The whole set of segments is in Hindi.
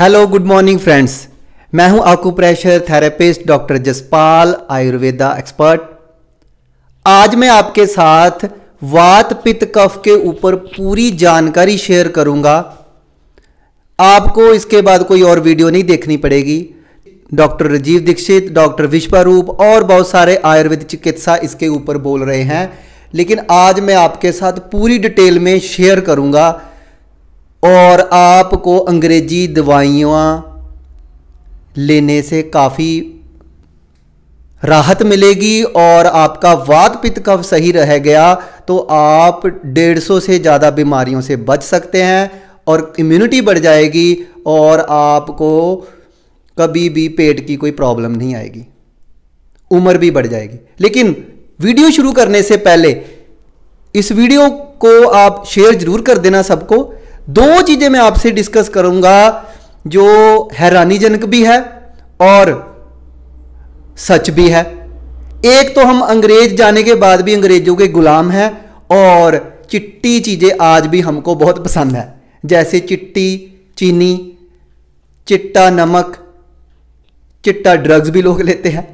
हेलो गुड मॉर्निंग फ्रेंड्स मैं हूं pressure therapist doctor Jaspal Ayurveda expert आज मैं आपके साथ वात पित्त कफ के ऊपर पूरी जानकारी शेयर करूंगा आपको इसके बाद कोई और वीडियो नहीं देखनी पड़ेगी डॉक्टर राजीव दीक्षित डॉक्टर विश्वरूप और बहुत सारे आयुर्वेद चिकित्सा इसके ऊपर बोल रहे हैं लेकिन आज मैं आपके साथ पूरी डिटेल में शेयर करूंगा और आपको अंग्रेजी दवाइयाँ लेने से काफ़ी राहत मिलेगी और आपका वात पित्त कफ सही रह गया तो आप 150 से ज़्यादा बीमारियों से बच सकते हैं और इम्यूनिटी बढ़ जाएगी और आपको कभी भी पेट की कोई प्रॉब्लम नहीं आएगी उम्र भी बढ़ जाएगी लेकिन वीडियो शुरू करने से पहले इस वीडियो को आप शेयर जरूर कर देना सबको दो चीजें मैं आपसे डिस्कस करूंगा जो हैरानीजनक भी है और सच भी है एक तो हम अंग्रेज जाने के बाद भी अंग्रेजों के गुलाम हैं और चिट्टी चीज़ें आज भी हमको बहुत पसंद है जैसे चिट्टी चीनी चिट्टा नमक चिट्टा ड्रग्स भी लोग लेते हैं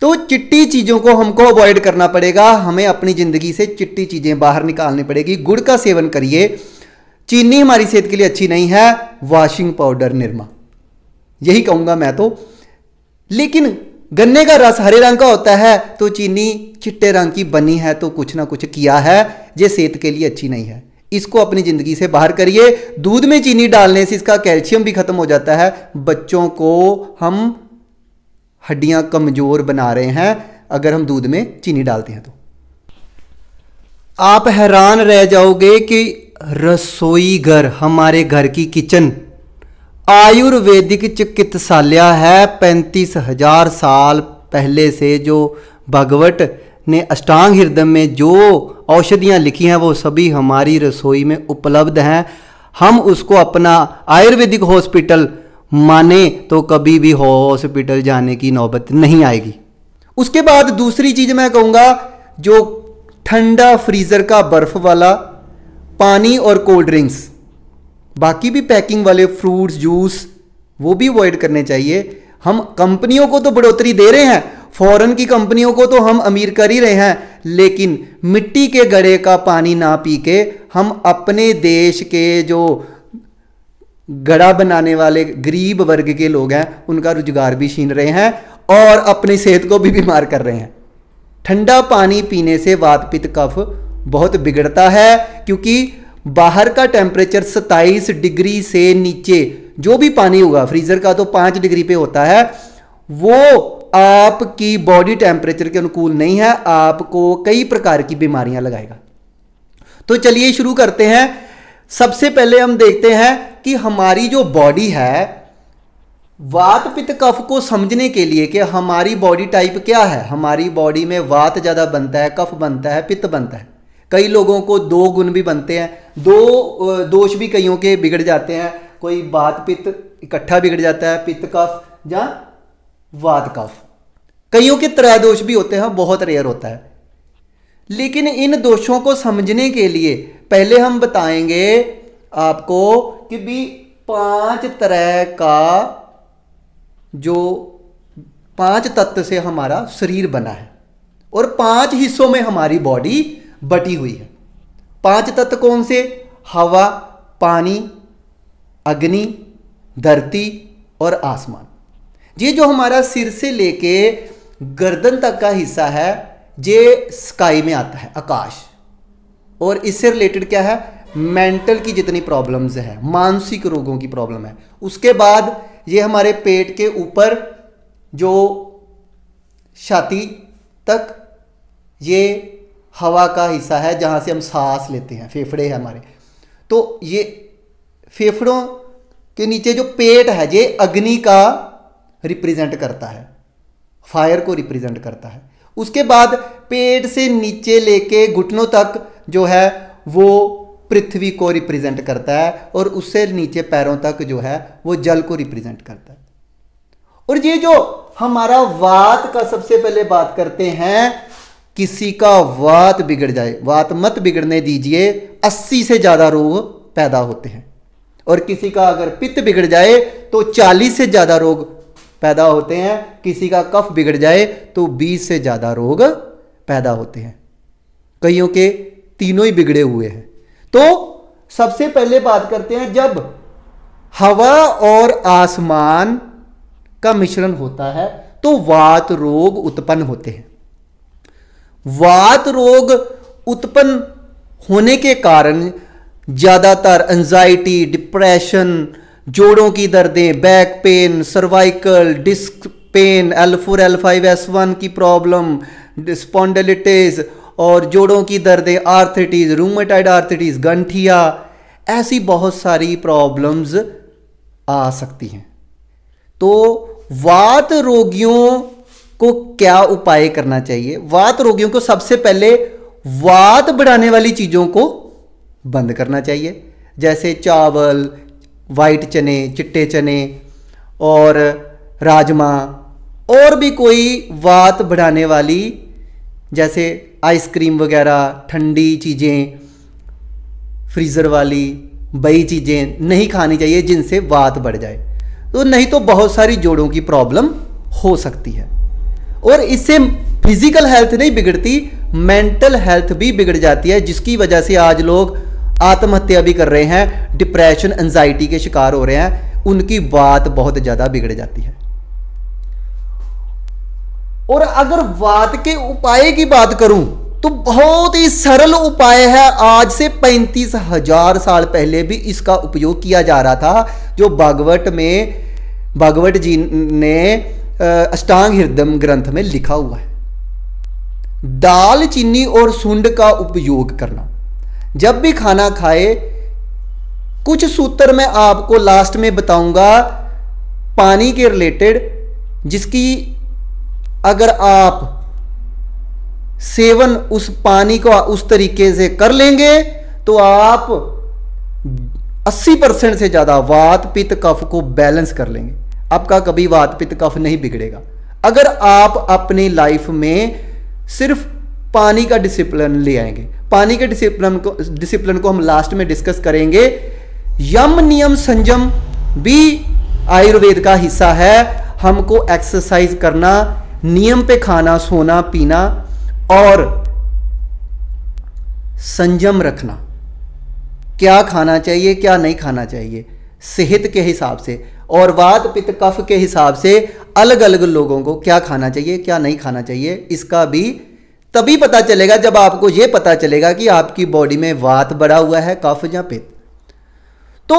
तो चिट्टी चीज़ों को हमको अवॉइड करना पड़ेगा हमें अपनी ज़िंदगी से चिट्टी चीज़ें बाहर निकालनी पड़ेगी गुड़ का सेवन करिए चीनी हमारी सेहत के लिए अच्छी नहीं है वॉशिंग पाउडर निरमा यही कहूंगा मैं तो लेकिन गन्ने का रस हरे रंग का होता है तो चीनी चिट्टे रंग की बनी है तो कुछ ना कुछ किया है ये सेहत के लिए अच्छी नहीं है इसको अपनी ज़िंदगी से बाहर करिए दूध में चीनी डालने से इसका कैल्शियम भी ख़त्म हो जाता है बच्चों को हम हड्डियां कमज़ोर बना रहे हैं अगर हम दूध में चीनी डालते हैं तो आप हैरान रह जाओगे कि रसोई घर हमारे घर की किचन आयुर्वेदिक चिकित्सालय है पैंतीस हजार साल पहले से जो भगवत ने अष्टांग हृदय में जो औषधियाँ लिखी हैं वो सभी हमारी रसोई में उपलब्ध हैं हम उसको अपना आयुर्वेदिक हॉस्पिटल माने तो कभी भी हॉस्पिटल जाने की नौबत नहीं आएगी उसके बाद दूसरी चीज़ मैं कहूँगा जो ठंडा फ्रीज़र का बर्फ़ वाला पानी और कोल्ड ड्रिंक्स बाकी भी पैकिंग वाले फ्रूट्स जूस वो भी अवॉइड करने चाहिए हम कंपनियों को तो बढ़ोतरी दे रहे हैं फॉरेन की कंपनियों को तो हम अमीर कर ही रहे हैं लेकिन मिट्टी के गड़े का पानी ना पी के हम अपने देश के जो गड़ा बनाने वाले गरीब वर्ग के लोग हैं उनका रोजगार भी छीन रहे हैं और अपनी सेहत को भी बीमार कर रहे हैं ठंडा पानी पीने से वातपित कफ बहुत बिगड़ता है क्योंकि बाहर का टेम्परेचर 27 डिग्री से नीचे जो भी पानी होगा फ्रीजर का तो पाँच डिग्री पे होता है वो आपकी बॉडी टेम्परेचर के अनुकूल नहीं है आपको कई प्रकार की बीमारियां लगाएगा तो चलिए शुरू करते हैं सबसे पहले हम देखते हैं कि हमारी जो बॉडी है वात पित्त कफ को समझने के लिए कि हमारी बॉडी टाइप क्या है हमारी बॉडी में वात ज़्यादा बनता है कफ बनता है पित्त बनता है कई लोगों को दो गुण भी बनते हैं दो दोष भी कईयों के बिगड़ जाते हैं कोई बात पित्त इकट्ठा बिगड़ जाता है पित्त कफ या वात कफ कईयों के त्रय दोष भी होते हैं बहुत रेयर होता है लेकिन इन दोषों को समझने के लिए पहले हम बताएंगे आपको कि भी पांच तरह का जो पांच तत्व से हमारा शरीर बना है और पांच हिस्सों में हमारी बॉडी बटी हुई है पांच तत्व कौन से हवा पानी अग्नि धरती और आसमान ये जो हमारा सिर से लेके गर्दन तक का हिस्सा है ये स्काई में आता है आकाश और इससे रिलेटेड क्या है मेंटल की जितनी प्रॉब्लम्स है मानसिक रोगों की प्रॉब्लम है उसके बाद ये हमारे पेट के ऊपर जो छाती तक ये हवा का हिस्सा है जहाँ से हम सांस लेते हैं फेफड़े हैं हमारे तो ये फेफड़ों के नीचे जो पेट है ये अग्नि का रिप्रेजेंट करता है फायर को रिप्रेजेंट करता है उसके बाद पेट से नीचे लेके घुटनों तक जो है वो पृथ्वी को रिप्रेजेंट करता है और उससे नीचे पैरों तक जो है वो जल को रिप्रेजेंट करता है और ये जो हमारा वात का सबसे पहले बात करते हैं किसी का वात बिगड़ जाए वात मत बिगड़ने दीजिए अस्सी से ज़्यादा रोग पैदा होते हैं और किसी का अगर पित्त बिगड़ जाए तो चालीस से ज़्यादा रोग पैदा होते हैं किसी का कफ बिगड़ जाए तो बीस से ज़्यादा रोग पैदा होते हैं कईयों के तीनों ही बिगड़े हुए हैं तो सबसे पहले बात करते हैं जब हवा और आसमान का मिश्रण होता है तो वात रोग उत्पन्न होते हैं वात रोग उत्पन्न होने के कारण ज़्यादातर एंजाइटी डिप्रेशन जोड़ों की दर्दें back pain cervical disc pain L four L five S one की प्रॉब्लम स्पॉन्डलिटिस और जोड़ों की दर्दें आर्थिटीज़ रूमेटाइड आर्थिटीज़ गंठिया ऐसी बहुत सारी प्रॉब्लम्स आ सकती हैं तो वात रोगियों को क्या उपाय करना चाहिए वात रोगियों को सबसे पहले वात बढ़ाने वाली चीज़ों को बंद करना चाहिए जैसे चावल वाइट चने चिट्टे चने और राजमा और भी कोई वात बढ़ाने वाली जैसे आइसक्रीम वगैरह ठंडी चीज़ें फ्रीज़र वाली बई चीज़ें नहीं खानी चाहिए जिनसे वात बढ़ जाए तो नहीं तो बहुत सारी जोड़ों की प्रॉब्लम हो सकती है और इससे फिजिकल हेल्थ नहीं बिगड़ती मेंटल हेल्थ भी बिगड़ जाती है जिसकी वजह से आज लोग आत्महत्या भी कर रहे हैं डिप्रेशन एंजाइटी के शिकार हो रहे हैं उनकी बात बहुत ज़्यादा बिगड़ जाती है और अगर बात के उपाय की बात करूं तो बहुत ही सरल उपाय है आज से पैंतीस हजार साल पहले भी इसका उपयोग किया जा रहा था जो भागवत में भागवत जी ने अष्टांग हृदय ग्रंथ में लिखा हुआ है दाल चीनी और सुंड का उपयोग करना जब भी खाना खाए कुछ सूत्र मैं आपको लास्ट में बताऊंगा पानी के रिलेटेड जिसकी अगर आप सेवन उस पानी को उस तरीके से कर लेंगे तो आप 80 परसेंट से ज़्यादा वात पित्त कफ को बैलेंस कर लेंगे आपका कभी वात पित्त कफ नहीं बिगड़ेगा अगर आप अपनी लाइफ में सिर्फ पानी का डिसिप्लिन ले आएंगे पानी के डिसिप्लिन को डिसिप्लिन को हम लास्ट में डिस्कस करेंगे यम नियम संयम भी आयुर्वेद का हिस्सा है हमको एक्सरसाइज करना नियम पे खाना सोना पीना और संयम रखना क्या खाना चाहिए क्या नहीं खाना चाहिए सेहत के हिसाब से और वात पित्त कफ के हिसाब से अलग अलग लोगों को क्या खाना चाहिए क्या नहीं खाना चाहिए इसका भी तभी पता चलेगा जब आपको ये पता चलेगा कि आपकी बॉडी में वात बढ़ा हुआ है कफ या पित्त तो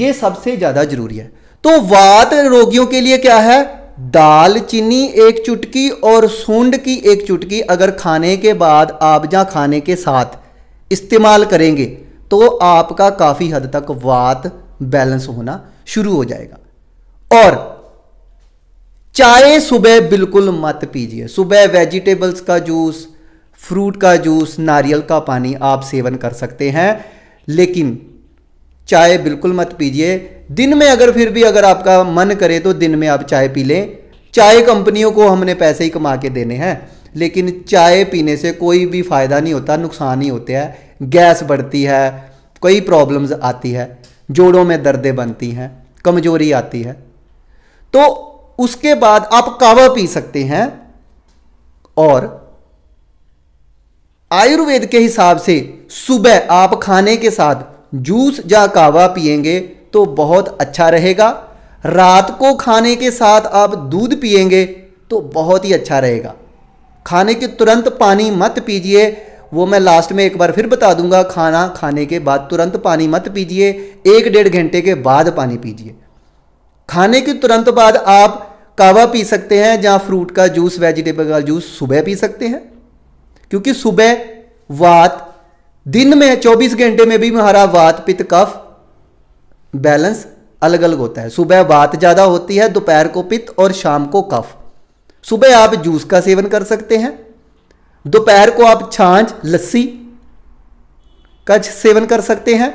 ये सबसे ज़्यादा जरूरी है तो वात रोगियों के लिए क्या है दाल चीनी एक चुटकी और सूंड की एक चुटकी अगर खाने के बाद आप या खाने के साथ इस्तेमाल करेंगे तो आपका काफ़ी हद तक वात बैलेंस होना शुरू हो जाएगा और चाय सुबह बिल्कुल मत पीजिए सुबह वेजिटेबल्स का जूस फ्रूट का जूस नारियल का पानी आप सेवन कर सकते हैं लेकिन चाय बिल्कुल मत पीजिए दिन में अगर फिर भी अगर आपका मन करे तो दिन में आप चाय पी लें चाय कंपनियों को हमने पैसे ही कमा के देने हैं लेकिन चाय पीने से कोई भी फ़ायदा नहीं होता नुकसान ही होते हैं गैस बढ़ती है कई प्रॉब्लम्स आती है जोड़ों में दर्दें बनती हैं कमजोरी आती है तो उसके बाद आप कावा पी सकते हैं और आयुर्वेद के हिसाब से सुबह आप खाने के साथ जूस या कावा पिएंगे तो बहुत अच्छा रहेगा रात को खाने के साथ आप दूध पिएंगे तो बहुत ही अच्छा रहेगा खाने के तुरंत पानी मत पीजिए वो मैं लास्ट में एक बार फिर बता दूंगा खाना खाने के बाद तुरंत पानी मत पीजिए एक डेढ़ घंटे के बाद पानी पीजिए खाने के तुरंत बाद आप कावा पी सकते हैं जहाँ फ्रूट का जूस वेजिटेबल का जूस सुबह पी सकते हैं क्योंकि सुबह वात दिन में 24 घंटे में भी हमारा वात पित्त कफ बैलेंस अलग अलग होता है सुबह वात ज़्यादा होती है दोपहर को पित्त और शाम को कफ सुबह आप जूस का सेवन कर सकते हैं दोपहर को आप छाछ लस्सी का सेवन कर सकते हैं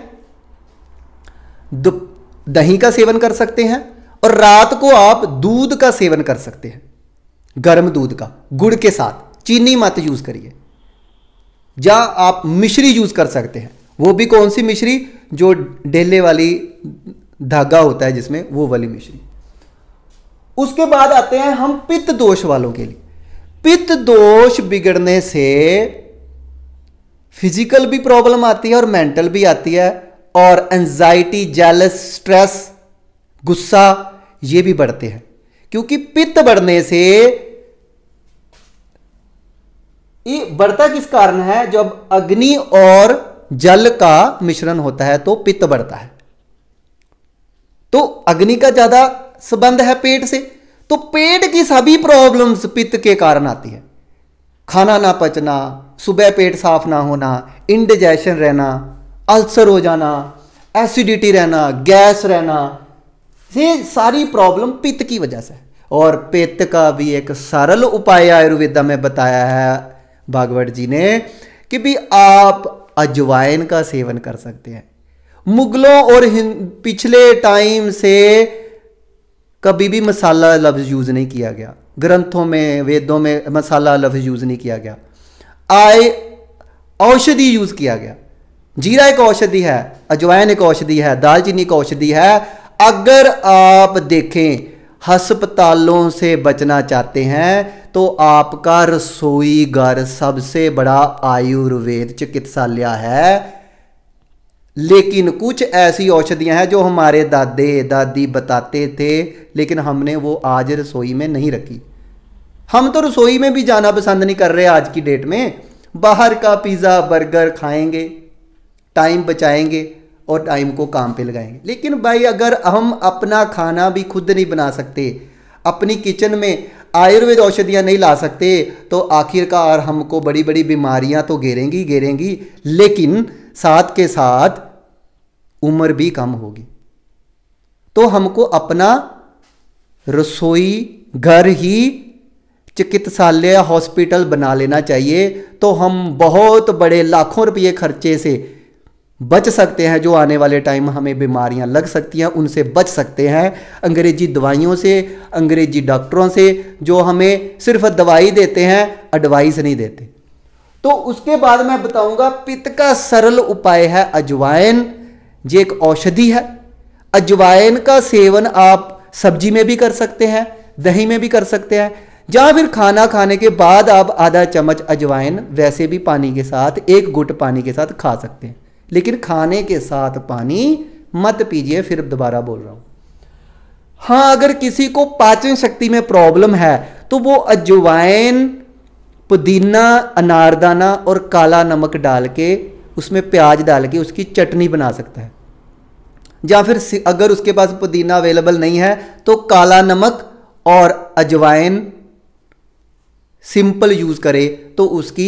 दही का सेवन कर सकते हैं और रात को आप दूध का सेवन कर सकते हैं गर्म दूध का गुड़ के साथ चीनी मत यूज करिए या आप मिश्री यूज कर सकते हैं वो भी कौन सी मिश्री जो ढेले वाली धागा होता है जिसमें वो वाली मिश्री उसके बाद आते हैं हम पित्त दोष वालों के लिए पित्त दोष बिगड़ने से फिजिकल भी प्रॉब्लम आती है और मेंटल भी आती है और एंजाइटी जेलस स्ट्रेस गुस्सा ये भी बढ़ते हैं क्योंकि पित्त बढ़ने से ये बढ़ता किस कारण है जब अग्नि और जल का मिश्रण होता है तो पित्त बढ़ता है तो अग्नि का ज्यादा संबंध है पेट से तो पेट की सभी प्रॉब्लम्स पित्त के कारण आती है खाना ना पचना सुबह पेट साफ ना होना इंडिजेशन रहना अल्सर हो जाना एसिडिटी रहना गैस रहना ये सारी प्रॉब्लम पित्त की वजह से है और पित्त का भी एक सरल उपाय आयुर्वेदा में बताया है भागवत जी ने कि भी आप अजवाइन का सेवन कर सकते हैं मुगलों और पिछले टाइम से कभी भी मसाला लफ्ज़ यूज़ नहीं किया गया ग्रंथों में वेदों में मसाला लफ्ज़ यूज़ नहीं किया गया आय औषधि यूज़ किया गया जीरा एक औषधि है अजवाइन एक औषधि है दालचीनी एक औषधि है अगर आप देखें हस्पतालों से बचना चाहते हैं तो आपका रसोई घर सबसे बड़ा आयुर्वेद चिकित्सालय है लेकिन कुछ ऐसी औषधियां हैं जो हमारे दादे दादी बताते थे लेकिन हमने वो आज रसोई में नहीं रखी हम तो रसोई में भी जाना पसंद नहीं कर रहे आज की डेट में बाहर का पिज़्ज़ा बर्गर खाएंगे टाइम बचाएंगे और टाइम को काम पे लगाएंगे लेकिन भाई अगर हम अपना खाना भी खुद नहीं बना सकते अपनी किचन में आयुर्वेद औषधियाँ नहीं ला सकते तो आखिरकार हमको बड़ी बड़ी बीमारियाँ तो घेरेंगी घेरेंगी लेकिन साथ के साथ उम्र भी कम होगी तो हमको अपना रसोई घर ही चिकित्सालय हॉस्पिटल बना लेना चाहिए तो हम बहुत बड़े लाखों रुपये खर्चे से बच सकते हैं जो आने वाले टाइम हमें बीमारियां लग सकती हैं उनसे बच सकते हैं अंग्रेजी दवाइयों से अंग्रेजी डॉक्टरों से जो हमें सिर्फ दवाई देते हैं एडवाइस नहीं देते तो उसके बाद मैं बताऊंगा पित्त का सरल उपाय है अजवाइन ये एक औषधि है अजवाइन का सेवन आप सब्जी में भी कर सकते हैं दही में भी कर सकते हैं या फिर खाना खाने के बाद आप आधा चम्मच अजवाइन वैसे भी पानी के साथ एक गुट पानी के साथ खा सकते हैं लेकिन खाने के साथ पानी मत पीजिए फिर दोबारा बोल रहा हूं हां अगर किसी को पाचन शक्ति में प्रॉब्लम है तो वो अजवाइन पुदीना अनारदाना और काला नमक डाल के उसमें प्याज डाल के उसकी चटनी बना सकता है या फिर अगर उसके पास पुदीना अवेलेबल नहीं है तो काला नमक और अजवाइन सिंपल यूज़ करे तो उसकी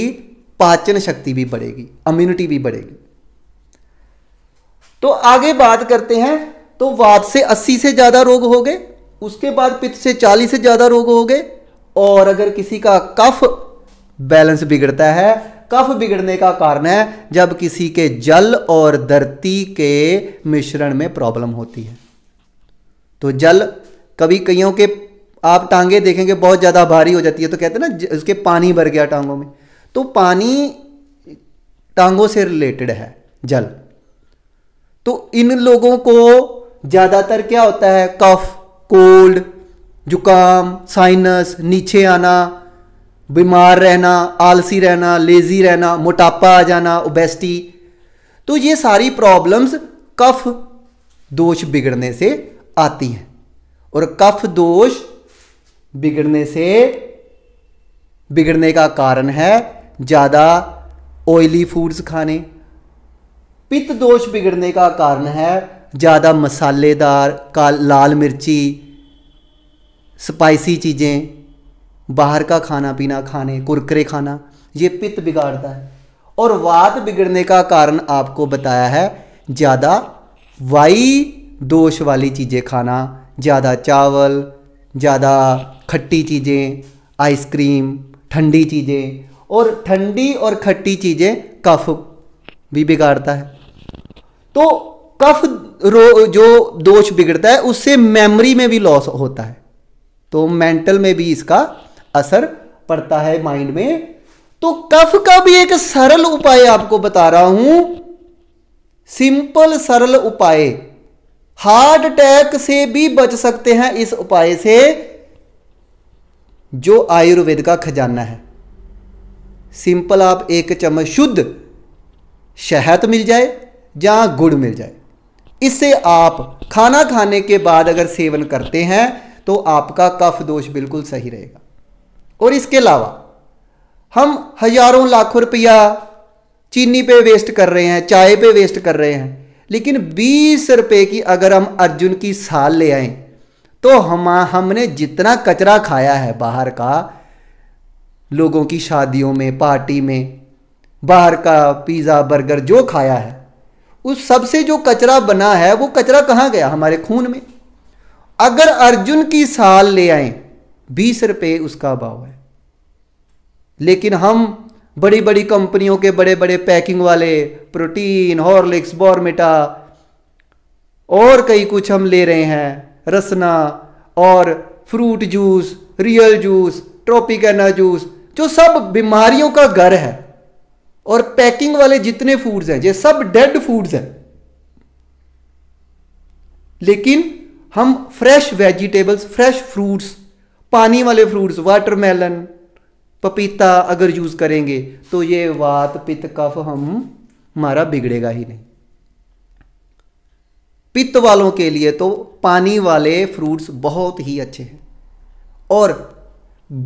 पाचन शक्ति भी बढ़ेगी इम्यूनिटी भी बढ़ेगी तो आगे बात करते हैं तो वात से 80 से ज़्यादा रोग हो गए उसके बाद पित्त से 40 से ज़्यादा रोग हो गए और अगर किसी का कफ बैलेंस बिगड़ता है कफ बिगड़ने का कारण है जब किसी के जल और धरती के मिश्रण में प्रॉब्लम होती है तो जल कभी कईयों के आप टांगे देखेंगे बहुत ज़्यादा भारी हो जाती है तो कहते हैं ना उसके पानी भर गया टांगों में तो पानी टांगों से रिलेटेड है जल तो इन लोगों को ज़्यादातर क्या होता है कफ कोल्ड जुकाम साइनस नीचे आना बीमार रहना आलसी रहना लेज़ी रहना मोटापा आ जाना ओबेसिटी तो ये सारी प्रॉब्लम्स कफ दोष बिगड़ने से आती हैं और कफ दोष बिगड़ने से बिगड़ने का कारण है ज़्यादा ऑयली फूड्स खाने पित्त दोष बिगड़ने का कारण है ज़्यादा मसालेदार लाल मिर्ची स्पाइसी चीज़ें बाहर का खाना पीना खाने कुरकरे खाना ये पित्त बिगाड़ता है और वात बिगड़ने का कारण आपको बताया है ज़्यादा वायु दोष वाली चीज़ें खाना ज़्यादा चावल ज़्यादा खट्टी चीज़ें आइसक्रीम ठंडी चीज़ें और ठंडी और खट्टी चीज़ें कफ भी बिगाड़ता है तो कफ रो जो दोष बिगड़ता है उससे मेमोरी में भी लॉस होता है तो मेंटल में भी इसका असर पड़ता है माइंड में तो कफ का भी एक सरल उपाय आपको बता रहा हूं सिंपल सरल उपाय हार्ट अटैक से भी बच सकते हैं इस उपाय से जो आयुर्वेद का खजाना है सिंपल आप एक चम्मच शुद्ध शहद मिल जाए या गुड़ मिल जाए इससे आप खाना खाने के बाद अगर सेवन करते हैं तो आपका कफ दोष बिल्कुल सही रहेगा और इसके अलावा हम हजारों लाखों रुपया चीनी पे वेस्ट कर रहे हैं चाय पे वेस्ट कर रहे हैं लेकिन बीस रुपए की अगर हम अर्जुन की साल ले आए तो हम हमने जितना कचरा खाया है बाहर का लोगों की शादियों में पार्टी में बाहर का पिज़्ज़ा बर्गर जो खाया है उस सबसे जो कचरा बना है वो कचरा कहाँ गया हमारे खून में अगर अर्जुन की साल ले आए बीस रुपये उसका भाव है लेकिन हम बड़ी बड़ी कंपनियों के बड़े बड़े पैकिंग वाले प्रोटीन हॉर्लिक्स बॉर्मिटा और कई कुछ हम ले रहे हैं रसना और fruit juice Real juice Tropicana juice जो सब बीमारियों का घर है और पैकिंग वाले जितने फूड्स हैं ये सब डेड फूड्स हैं लेकिन हम फ्रेश वेजिटेबल्स फ्रेश फ्रूट्स पानी वाले फ्रूट्स वाटरमेलन पपीता अगर यूज़ करेंगे तो ये वात पित्त कफ हम हमारा बिगड़ेगा ही नहीं पित्त वालों के लिए तो पानी वाले फ्रूट्स बहुत ही अच्छे हैं और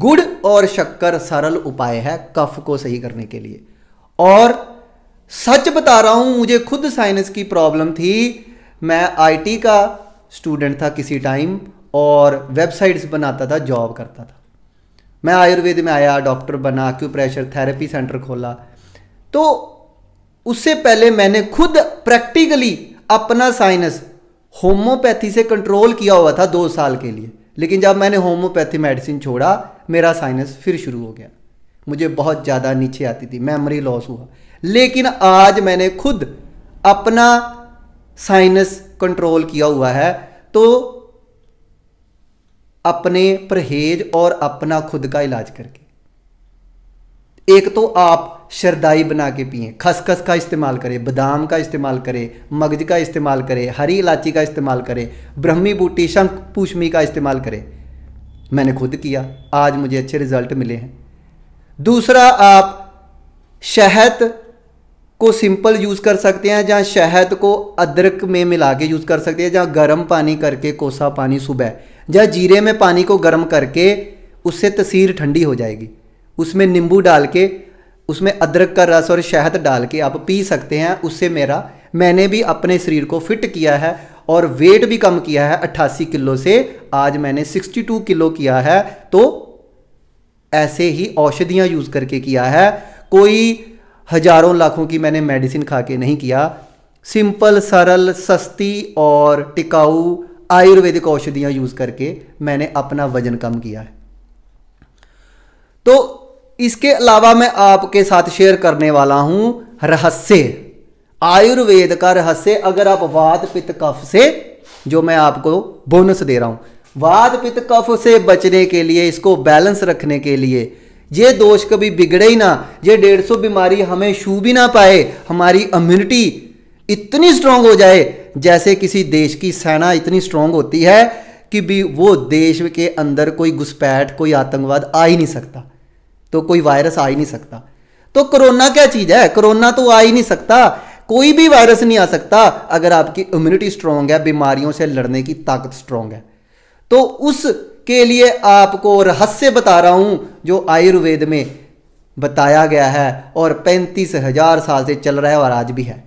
गुड़ और शक्कर सरल उपाय है कफ को सही करने के लिए और सच बता रहा हूँ मुझे खुद साइनस की प्रॉब्लम थी मैं आईटी का स्टूडेंट था किसी टाइम और वेबसाइट्स बनाता था जॉब करता था मैं आयुर्वेद में आया डॉक्टर बना प्रेशर थेरेपी सेंटर खोला तो उससे पहले मैंने खुद प्रैक्टिकली अपना साइनस होम्योपैथी से कंट्रोल किया हुआ था दो साल के लिए लेकिन जब मैंने होम्योपैथी मेडिसिन छोड़ा मेरा साइनस फिर शुरू हो गया मुझे बहुत ज़्यादा नीचे आती थी मेमोरी लॉस हुआ लेकिन आज मैंने खुद अपना साइनस कंट्रोल किया हुआ है तो अपने परहेज और अपना खुद का इलाज करके एक तो आप शरदाई बना के पिए खसखस का इस्तेमाल करें बादाम का इस्तेमाल करें मगज का इस्तेमाल करें हरी इलायची का इस्तेमाल करें ब्रह्मी बूटी शंख पूषमी का इस्तेमाल करें मैंने खुद किया आज मुझे अच्छे रिजल्ट मिले हैं दूसरा आप शहद को सिंपल यूज़ कर सकते हैं जहाँ शहद को अदरक में मिला के यूज़ कर सकते हैं जहाँ गर्म पानी करके कोसा पानी सुबह जहाँ जीरे में पानी को गर्म करके उससे तसीर ठंडी हो जाएगी उसमें नींबू डाल के उसमें अदरक का रस और शहद डाल के आप पी सकते हैं उससे मेरा मैंने भी अपने शरीर को फिट किया है और वेट भी कम किया है अट्ठासी किलो से आज मैंने 62 किलो किया है तो ऐसे ही औषधियाँ यूज़ करके किया है कोई हजारों लाखों की मैंने मेडिसिन खा के नहीं किया सिंपल सरल सस्ती और टिकाऊ आयुर्वेदिक औषधियां यूज़ करके मैंने अपना वजन कम किया है तो इसके अलावा मैं आपके साथ शेयर करने वाला हूं रहस्य आयुर्वेद का रहस्य अगर आप वात पित्त कफ से जो मैं आपको बोनस दे रहा हूं वात पित्त कफ से बचने के लिए इसको बैलेंस रखने के लिए ये दोष कभी बिगड़े ही ना ये डेढ़ सौ बीमारी हमें छू भी ना पाए हमारी इम्यूनिटी इतनी स्ट्रांग हो जाए जैसे किसी देश की सेना इतनी स्ट्रांग होती है कि भी वो देश के अंदर कोई घुसपैठ कोई आतंकवाद आ ही नहीं सकता तो कोई वायरस आ ही नहीं सकता तो कोरोना क्या चीज़ है कोरोना तो आ ही नहीं सकता कोई भी वायरस नहीं आ सकता अगर आपकी इम्यूनिटी स्ट्रांग है बीमारियों से लड़ने की ताकत स्ट्रांग है तो उस के लिए आपको रहस्य बता रहा हूँ जो आयुर्वेद में बताया गया है और पैंतीस हजार साल से चल रहा है और आज भी है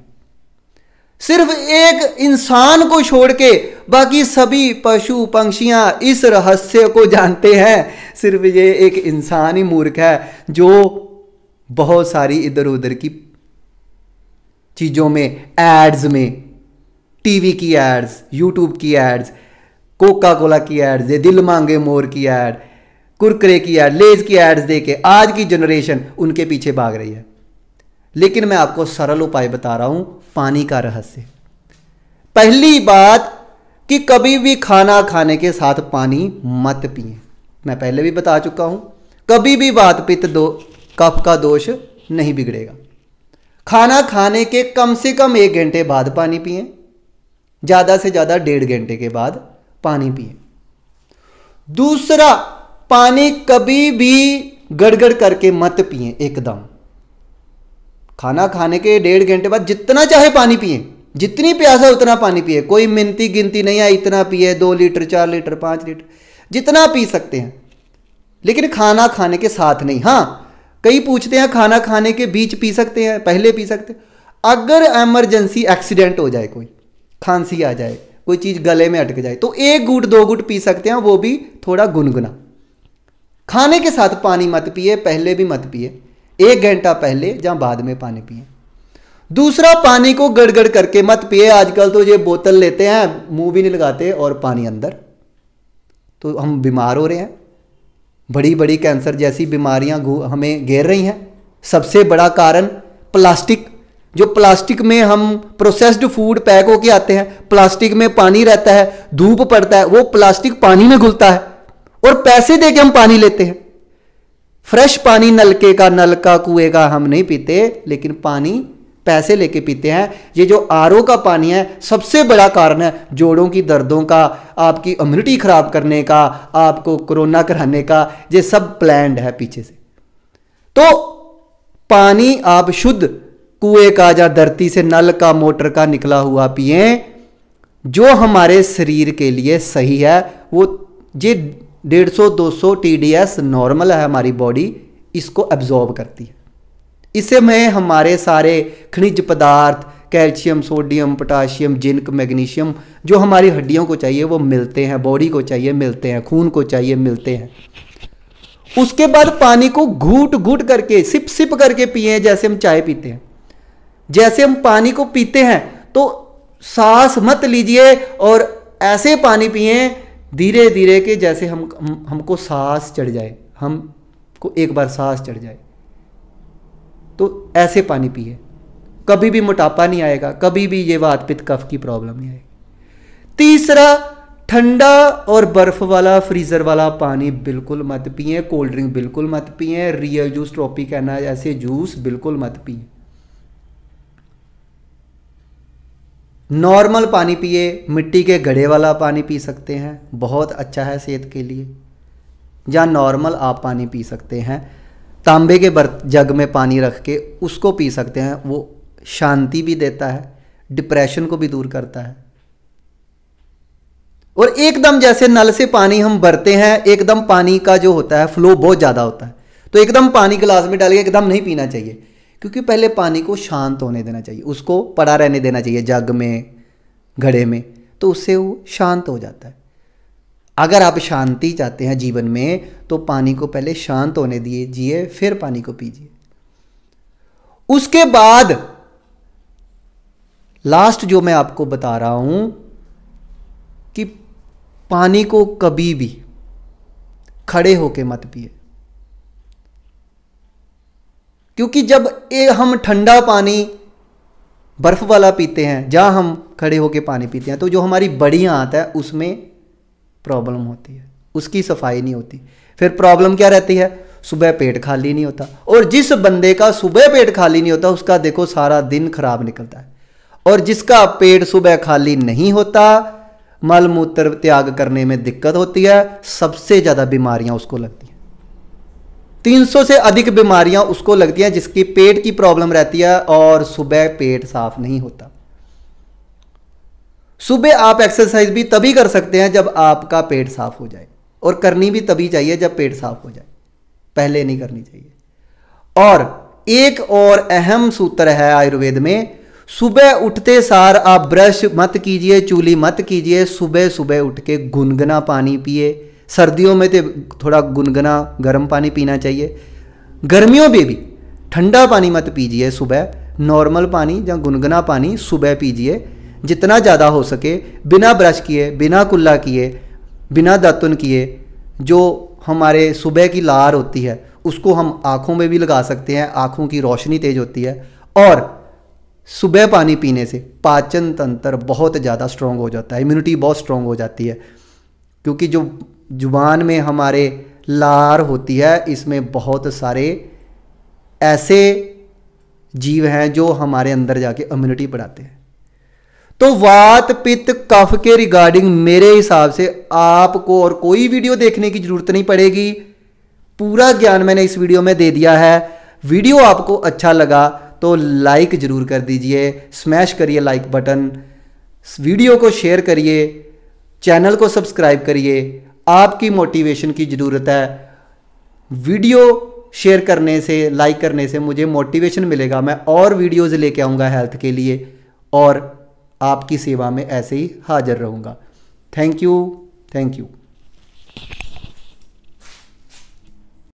सिर्फ एक इंसान को छोड़ के बाकी सभी पशु पंक्षियाँ इस रहस्य को जानते हैं सिर्फ ये एक इंसान ही मूर्ख है जो बहुत सारी इधर उधर की चीज़ों में एड्स में टीवी की एड्स यूट्यूब की एड्स कोका कोला की एड्स दे दिल मांगे मोर की एड कुरकरे की एड लेज की एड्स दे के आज की जनरेशन उनके पीछे भाग रही है लेकिन मैं आपको सरल उपाय बता रहा हूं पानी का रहस्य पहली बात कि कभी भी खाना खाने के साथ पानी मत पिए मैं पहले भी बता चुका हूं कभी भी बात पित्त दो कफ का दोष नहीं बिगड़ेगा खाना खाने के कम से कम एक घंटे बाद पानी पिए ज़्यादा से ज़्यादा डेढ़ घंटे के बाद पानी पिए दूसरा पानी कभी भी गड़गड़ करके मत पिए एकदम खाना खाने के डेढ़ घंटे बाद जितना चाहे पानी पिए जितनी प्यास है उतना पानी पिए कोई मिनती गिनती नहीं है इतना पिए दो लीटर चार लीटर पाँच लीटर जितना पी सकते हैं लेकिन खाना खाने के साथ नहीं हाँ कई पूछते हैं खाना खाने के बीच पी सकते हैं पहले पी सकते हैं अगर एमरजेंसी एक्सीडेंट हो जाए कोई खांसी आ जाए कोई चीज़ गले में अटक जाए तो एक गुट दो गुट पी सकते हैं वो भी थोड़ा गुनगुना खाने के साथ पानी मत पिए पहले भी मत पिए एक घंटा पहले या बाद में पानी पिए दूसरा पानी को गड़गड़ करके मत पिए आजकल तो ये बोतल लेते हैं मुंह भी नहीं लगाते और पानी अंदर तो हम बीमार हो रहे हैं बड़ी बड़ी कैंसर जैसी बीमारियां हमें घेर रही हैं सबसे बड़ा कारण प्लास्टिक जो प्लास्टिक में हम प्रोसेस्ड फूड पैक होके आते हैं प्लास्टिक में पानी रहता है धूप पड़ता है वो प्लास्टिक पानी में घुलता है और पैसे दे के हम पानी लेते हैं फ्रेश पानी नलके का नल का कुएं का हम नहीं पीते लेकिन पानी पैसे लेके पीते हैं ये जो आर का पानी है सबसे बड़ा कारण है जोड़ों की दर्दों का आपकी इम्यूनिटी खराब करने का आपको कोरोना कराने का ये सब प्लैंड है पीछे से तो पानी आप शुद्ध कुएं का या धरती से नल का मोटर का निकला हुआ पिए जो हमारे शरीर के लिए सही है वो ये डेढ़ सौ दो सौ टी डी एस नॉर्मल है हमारी बॉडी इसको एब्जॉर्ब करती है में हमारे सारे खनिज पदार्थ calcium sodium potassium zinc magnesium जो हमारी हड्डियों को चाहिए वो मिलते हैं बॉडी को चाहिए मिलते हैं खून को चाहिए मिलते हैं उसके बाद पानी को घूट घूट करके सिप सिप करके पिए जैसे हम चाय पीते हैं जैसे हम पानी को पीते हैं तो सांस मत लीजिए और ऐसे पानी पिए धीरे धीरे के जैसे हम, हम हमको सांस चढ़ जाए हम को एक बार सांस चढ़ जाए तो ऐसे पानी पिए कभी भी मोटापा नहीं आएगा कभी भी ये वात पित्त कफ की प्रॉब्लम नहीं आएगी तीसरा ठंडा और बर्फ वाला फ्रीजर वाला पानी बिल्कुल मत पिए कोल्ड ड्रिंक बिल्कुल मत पिए रियल जूस ट्रॉपी कहना ऐसे जूस बिल्कुल मत पिए नॉर्मल पानी पिए मिट्टी के घड़े वाला पानी पी सकते हैं बहुत अच्छा है सेहत के लिए या नॉर्मल आप पानी पी सकते हैं तांबे के बर्त जग में पानी रख के उसको पी सकते हैं वो शांति भी देता है डिप्रेशन को भी दूर करता है और एकदम जैसे नल से पानी हम भरते हैं एकदम पानी का जो होता है फ्लो बहुत ज़्यादा होता है तो एकदम पानी गिलास में डाल के एकदम नहीं पीना चाहिए क्योंकि पहले पानी को शांत होने देना चाहिए उसको पड़ा रहने देना चाहिए जग में घड़े में तो उससे वो शांत हो जाता है अगर आप शांति चाहते हैं जीवन में तो पानी को पहले शांत होने दीजिए फिर पानी को पीजिए उसके बाद लास्ट जो मैं आपको बता रहा हूं कि पानी को कभी भी खड़े होके मत पिए क्योंकि जब ये हम ठंडा पानी बर्फ़ वाला पीते हैं जहाँ हम खड़े होकर पानी पीते हैं तो जो हमारी बड़ी आँत है उसमें प्रॉब्लम होती है उसकी सफाई नहीं होती फिर प्रॉब्लम क्या रहती है सुबह पेट खाली नहीं होता और जिस बंदे का सुबह पेट खाली नहीं होता उसका देखो सारा दिन खराब निकलता है और जिसका पेट सुबह खाली नहीं होता मल मूत्र त्याग करने में दिक्कत होती है सबसे ज़्यादा बीमारियाँ उसको लगती हैं 300 से अधिक बीमारियां उसको लगती हैं जिसकी पेट की प्रॉब्लम रहती है और सुबह पेट साफ नहीं होता सुबह आप एक्सरसाइज भी तभी कर सकते हैं जब आपका पेट साफ हो जाए और करनी भी तभी चाहिए जब पेट साफ हो जाए पहले नहीं करनी चाहिए और एक और अहम सूत्र है आयुर्वेद में सुबह उठते सार आप ब्रश मत कीजिए चूली मत कीजिए सुबह सुबह उठ के गुनगुना पानी पिए सर्दियों में तो थोड़ा गुनगुना गर्म पानी पीना चाहिए गर्मियों में भी ठंडा पानी मत पीजिए सुबह नॉर्मल पानी या गुनगुना पानी सुबह पीजिए जितना ज़्यादा हो सके बिना ब्रश किए बिना कुल्ला किए बिना दातुन किए जो हमारे सुबह की लार होती है उसको हम आँखों में भी लगा सकते हैं आँखों की रोशनी तेज होती है और सुबह पानी पीने से पाचन तंत्र बहुत ज़्यादा स्ट्रॉन्ग हो जाता है इम्यूनिटी बहुत स्ट्रॉन्ग हो जाती है क्योंकि जो जुबान में हमारे लार होती है इसमें बहुत सारे ऐसे जीव हैं जो हमारे अंदर जाके इम्यूनिटी बढ़ाते हैं तो वात पित्त कफ के रिगार्डिंग मेरे हिसाब से आपको और कोई वीडियो देखने की जरूरत नहीं पड़ेगी पूरा ज्ञान मैंने इस वीडियो में दे दिया है वीडियो आपको अच्छा लगा तो लाइक जरूर कर दीजिए स्मैश करिए लाइक बटन वीडियो को शेयर करिए चैनल को सब्सक्राइब करिए आपकी मोटिवेशन की ज़रूरत है वीडियो शेयर करने से लाइक करने से मुझे मोटिवेशन मिलेगा मैं और वीडियोज़ लेके आऊँगा हेल्थ के लिए और आपकी सेवा में ऐसे ही हाजिर रहूँगा थैंक यू थैंक यू